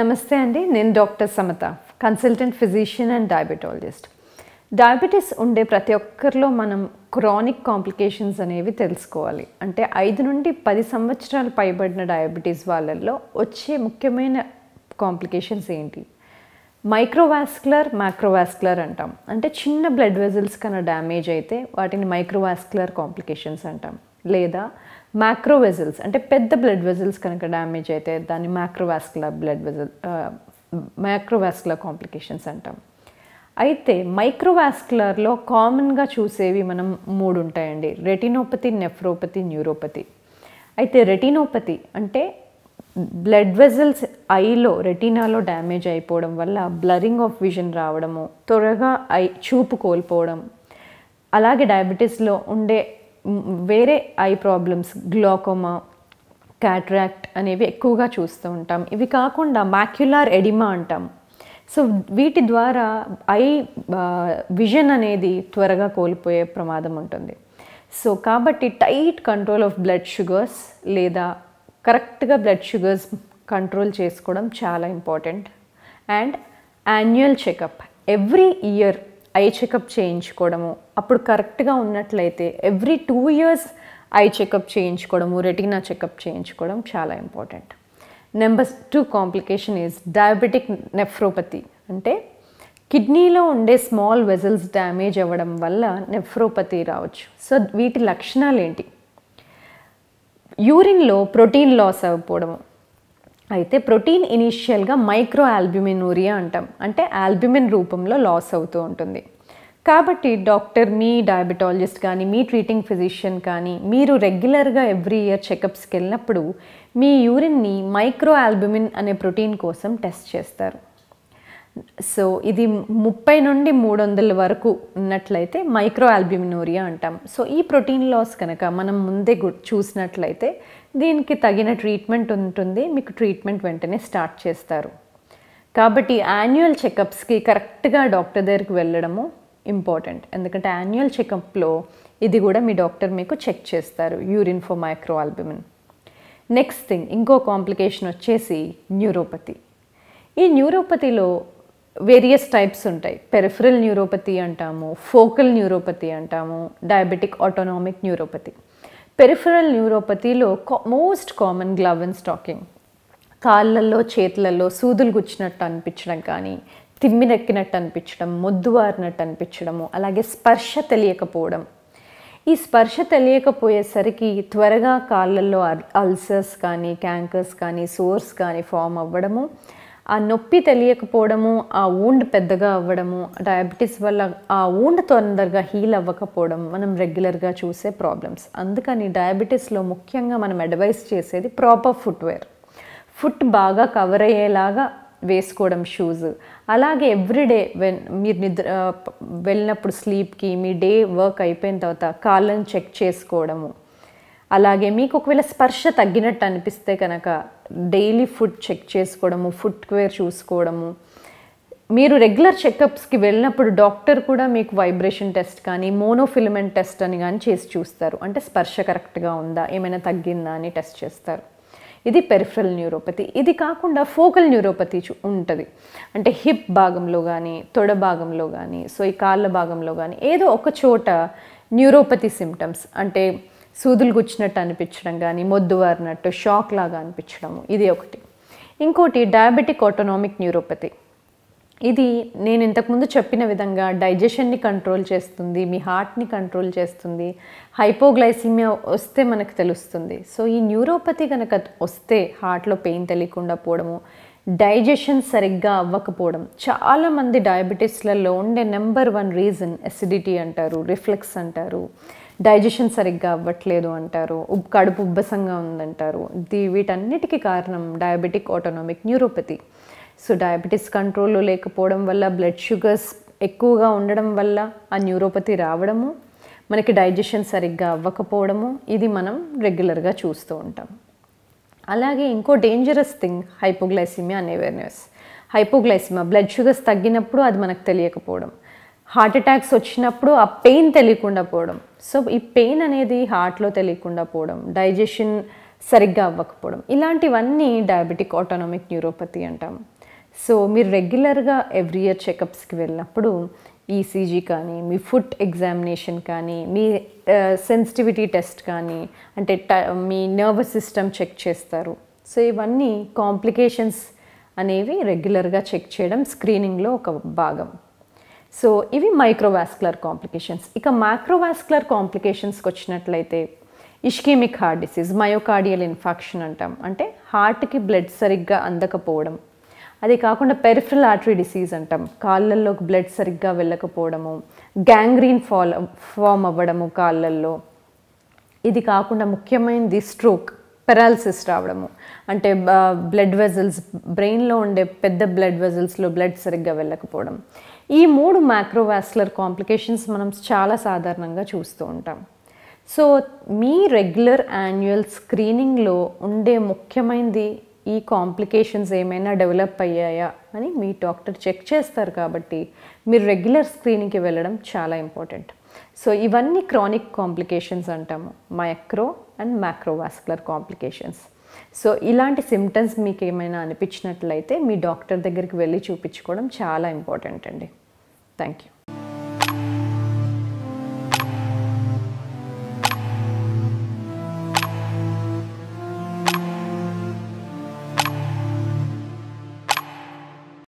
నమస్తే అండి నేను doctor Samatha consultant physician and diabetologist diabetes ఉండే ప్రతి ఒక్కరిలో మనం క్రానిక్ కాంప్లికేషన్స్ అనేవి తెలుసుకోవాలి అంటే ఐదు నుండి పది సంవత్సరాలు పైబడిన డయాబెటీస్ వాళ్ళల్లో వచ్చే ముఖ్యమైన కాంప్లికేషన్స్ ఏంటి మైక్రోవాస్కులర్ మ్యాక్రోవాస్కులర్ అంటాం అంటే చిన్న బ్లడ్ వెజల్స్ కన్నా డ్యామేజ్ అయితే వాటిని మైక్రోవాస్కులర్ కాంప్లికేషన్స్ అంటాం లేదా మ్యాక్రో వెజల్స్ అంటే పెద్ద బ్లడ్ వెజల్స్ కనుక డ్యామేజ్ అయితే దాన్ని macrovascular blood vessel microvascular complications అంటాం అయితే మైక్రోవాస్కులర్లో కామన్గా చూసేవి మనం మూడు ఉంటాయండి రెటినోపతి నెఫ్రోపతి న్యూరోపతి అయితే రెటినోపతి అంటే బ్లడ్ వెజల్స్ ఐలో రెటీనాలో డ్యామేజ్ అయిపోవడం వల్ల బ్లరింగ్ ఆఫ్ విజన్ రావడము త్వరగా ఐ చూపు కోల్పోవడం అలాగే డయాబెటీస్లో ఉండే వేరే ఐ ప్రాబ్లమ్స్ గ్లోకోమా క్యాట్రాక్ట్ అనేవి ఎక్కువగా చూస్తూ ఉంటాం ఇవి కాకుండా మాక్యులార్ ఎడిమా అంటాం సో వీటి ద్వారా ఐ విజన్ అనేది త్వరగా కోల్పోయే ప్రమాదం ఉంటుంది సో కాబట్టి tight control of blood sugars లేదా కరెక్ట్గా బ్లడ్ షుగర్స్ కంట్రోల్ చేసుకోవడం చాలా important and annual checkup every year eye checkup చేయించుకోవడము అప్పుడు కరెక్ట్గా ఉన్నట్లయితే every two years eye checkup చేయించుకోవడము రెటీనా చెకప్ చేయించుకోవడం చాలా important number two complication is diabetic nephropathy అంటే కిడ్నీలో ఉండే స్మాల్ వెజల్స్ డ్యామేజ్ అవ్వడం వల్ల నెఫ్రోపతి రావచ్చు సో వీటి లక్షణాలు ఏంటి యూరిన్లో ప్రోటీన్ లాస్ అవ్వకపోవడము అయితే ప్రోటీన్ ఇనీషియల్గా మైక్రో ఆల్బ్యుమినూరియా అంటాం అంటే ఆల్బ్యుమిన్ రూపంలో లాస్ అవుతూ ఉంటుంది కాబట్టి డాక్టర్ మీ డయాబెటాలజిస్ట్ కానీ మీ ట్రీటింగ్ ఫిజిషియన్ కానీ మీరు రెగ్యులర్గా ఎవ్రీ ఇయర్ చెకప్స్కి వెళ్ళినప్పుడు మీ యూరిన్ని మైక్రో ఆల్బ్యుమిన్ అనే ప్రోటీన్ కోసం టెస్ట్ చేస్తారు సో ఇది ముప్పై నుండి మూడు వందల వరకు ఉన్నట్లయితే మైక్రో ఆల్బ్యూమినోరియా అంటాం సో ఈ ప్రోటీన్ లాస్ కనుక మనం ముందే చూసినట్లయితే దీనికి తగిన ట్రీట్మెంట్ ఉంటుంది మీకు ట్రీట్మెంట్ వెంటనే స్టార్ట్ చేస్తారు కాబట్టి యాన్యువల్ చెకప్స్కి కరెక్ట్గా డాక్టర్ దగ్గరికి వెళ్ళడము ఇంపార్టెంట్ ఎందుకంటే యాన్యువల్ చెకప్లో ఇది కూడా మీ డాక్టర్ మీకు చెక్ చేస్తారు urine for micro albumin next thing ఇంకో కాంప్లికేషన్ వచ్చేసి న్యూరోపతి ఈ న్యూరోపతిలో వేరియస్ టైప్స్ ఉంటాయి పెరిఫరల్ న్యూరోపతి అంటాము ఫోకల్ న్యూరోపతి అంటాము డయాబెటిక్ ఆటోనామిక్ న్యూరోపతి పెరిఫరల్ న్యూరోపతిలో most common glove and stocking కాళ్ళల్లో చేతులలో సూదులు గుచ్చినట్టు అనిపించడం కానీ తిమ్మినెక్కినట్టు అనిపించడం మొద్దువారినట్టు అనిపించడము అలాగే స్పర్శ తెలియకపోవడం ఈ స్పర్శ తెలియకపోయేసరికి త్వరగా కాళ్ళల్లో అల్సర్స్ కానీ క్యాంకర్స్ కానీ సోర్స్ కానీ ఫామ్ అవ్వడము ఆ నొప్పి తెలియకపోవడము ఆ ఊండ్ పెద్దగా అవ్వడము డయాబెటీస్ వల్ల ఆ ఊండ్ తొందరగా హీల్ అవ్వకపోవడం మనం రెగ్యులర్గా చూసే ప్రాబ్లమ్స్ అందుకని డయాబెటీస్లో ముఖ్యంగా మనం అడ్వైస్ చేసేది ప్రాపర్ ఫుట్వేర్ ఫుట్ బాగా కవర్ అయ్యేలాగా వేసుకోవడం షూస్ అలాగే ఎవ్రీడే వెన్ మీరు నిద్ర వెళ్ళినప్పుడు స్లీప్కి మీ డే వర్క్ అయిపోయిన తర్వాత కాళ్ళని చెక్ చేసుకోవడము అలాగే మీకు ఒకవేళ స్పర్శ తగ్గినట్టు అనిపిస్తే కనుక డైలీ ఫుడ్ చెక్ చేసుకోవడము ఫుట్వేర్ చూసుకోవడము మీరు రెగ్యులర్ చెకప్స్కి వెళ్ళినప్పుడు డాక్టర్ కూడా మీకు వైబ్రేషన్ టెస్ట్ కానీ మోనోఫిలమెంట్ టెస్ట్ అని కానీ చేసి చూస్తారు అంటే స్పర్శ కరెక్ట్గా ఉందా ఏమైనా తగ్గిందా అని టెస్ట్ చేస్తారు ఇది పెరిఫరల్ న్యూరోపతి ఇది కాకుండా ఫోకల్ న్యూరోపతి ఉంటుంది అంటే హిప్ భాగంలో కానీ తొడ భాగంలో కానీ సో ఈ కాళ్ళ భాగంలో కానీ ఏదో ఒక చోట న్యూరోపతి సిమ్టమ్స్ అంటే సూదులు గుచ్చినట్టు అనిపించడం కానీ మొద్దు వారినట్టు షాక్ లాగా అనిపించడము ఇది ఒకటి ఇంకోటి డయాబెటిక్ ఆటోనామిక్ న్యూరోపతి ఇది నేను ఇంతకుముందు చెప్పిన విధంగా డైజెషన్ని కంట్రోల్ చేస్తుంది మీ హార్ట్ని కంట్రోల్ చేస్తుంది హైపోగ్లైసిమియా వస్తే మనకు తెలుస్తుంది సో ఈ న్యూరోపతి కనుక వస్తే హార్ట్లో పెయిన్ తెలియకుండా పోవడము డైజెషన్ సరిగ్గా అవ్వకపోవడం చాలామంది డయాబెటీస్లలో ఉండే నెంబర్ వన్ రీజన్ ఎసిడిటీ అంటారు రిఫ్లెక్స్ అంటారు డైజెషన్ సరిగ్గా అవ్వట్లేదు అంటారు కడుపు ఉబ్బసంగా ఉందంటారు దీ వీటన్నిటికీ కారణం diabetic autonomic neuropathy so diabetes control లేకపోవడం వల్ల బ్లడ్ షుగర్స్ ఎక్కువగా ఉండడం వల్ల ఆ న్యూరోపతి రావడము మనకి డైజెషన్ సరిగ్గా అవ్వకపోవడము ఇది మనం రెగ్యులర్గా చూస్తూ ఉంటాం అలాగే ఇంకో dangerous thing hypoglycemia unawareness hypoglycemia blood sugars తగ్గినప్పుడు అది మనకు తెలియకపోవడం హార్ట్ అటాక్స్ వచ్చినప్పుడు ఆ పెయిన్ తెలియకుండా పోవడం సో ఈ పెయిన్ అనేది హార్ట్లో తెలియకుండా పోవడం డైజెషన్ సరిగ్గా అవ్వకపోవడం ఇలాంటివన్నీ డయాబెటిక్ ఆటోనామిక్ న్యూరోపతి అంటాం సో మీరు రెగ్యులర్గా ఎవ్రీ ఇయర్ చెకప్స్కి వెళ్ళినప్పుడు ఈసీజీ e కానీ మీ ఫుడ్ ఎగ్జామినేషన్ కానీ మీ సెన్సిటివిటీ టెస్ట్ కానీ అంటే మీ నర్వస్ సిస్టమ్ చెక్ చేస్తారు సో ఇవన్నీ కాంప్లికేషన్స్ అనేవి రెగ్యులర్గా చెక్ చేయడం స్క్రీనింగ్లో ఒక భాగం సో ఇవి మైక్రోవాస్కులర్ కాంప్లికేషన్స్ ఇక మైక్రోవాస్కులర్ కాంప్లికేషన్స్కి వచ్చినట్లయితే ischemic heart disease myocardial infection అంటాం అంటే హార్ట్కి బ్లడ్ సరిగ్గా అందకపోవడం అది కాకుండా పెరిఫరల్ ఆర్టరీ డిసీజ్ అంటాం కాళ్ళల్లోకి బ్లడ్ సరిగ్గా వెళ్ళకపోవడము గ్యాంగ్రీన్ ఫాల్ ఫామ్ అవ్వడము కాళ్ళల్లో ఇది కాకుండా ముఖ్యమైనది స్ట్రోక్ పెరాలసిస్ రావడము అంటే బ్లడ్ వెజల్స్ బ్రెయిన్లో ఉండే పెద్ద బ్లడ్ వెజల్స్లో బ్లడ్ సరిగ్గా వెళ్ళకపోవడం ఈ మూడు మ్యాక్రోవాస్లర్ కాంప్లికేషన్స్ మనం చాలా సాధారణంగా చూస్తూ ఉంటాం సో మీ రెగ్యులర్ యాన్యువల్ స్క్రీనింగ్లో ఉండే ముఖ్యమైనది ఈ కాంప్లికేషన్స్ ఏమైనా డెవలప్ అయ్యాయా అని మీ డాక్టర్ చెక్ చేస్తారు కాబట్టి మీరు రెగ్యులర్ స్క్రీనింగ్కి వెళ్ళడం చాలా ఇంపార్టెంట్ సో ఇవన్నీ క్రానిక్ కాంప్లికేషన్స్ అంటాము micro and macrovascular complications so ఇలాంటి సిమ్టమ్స్ మీకు ఏమైనా అనిపించినట్లయితే మీ డాక్టర్ దగ్గరికి వెళ్ళి చూపించుకోవడం చాలా ఇంపార్టెంట్ అండి Thank you.